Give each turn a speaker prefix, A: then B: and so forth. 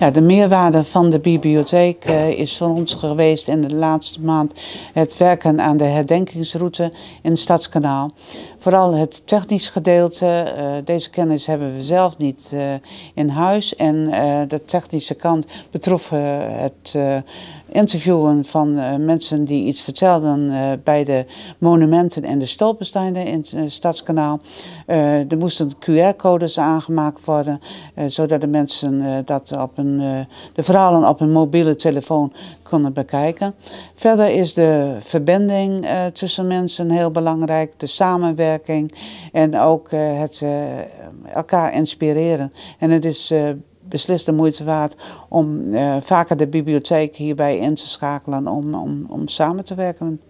A: Ja, de meerwaarde van de bibliotheek eh, is voor ons geweest in de laatste maand het werken aan de herdenkingsroute in het Stadskanaal. Vooral het technisch gedeelte, eh, deze kennis hebben we zelf niet eh, in huis. En de technische kant betrof het interviewen van mensen die iets vertelden bij de monumenten en de stolpensteinen in het Stadskanaal. er moesten QR-codes aangemaakt worden, zodat de mensen dat op een eh, de verhalen op hun mobiele telefoon kunnen bekijken. Verder is de verbinding eh, tussen mensen heel belangrijk, de samenwerking en ook eh, het elkaar inspireren. En het is beslist de moeite waard om vaker de bibliotheek hierbij in te schakelen om, om, om
B: samen
C: te werken.